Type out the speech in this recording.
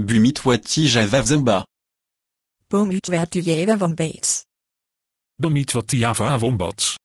Bumitwati Java Zumba. Bumitwati Java Wombats. Bumitwati Java Wombats.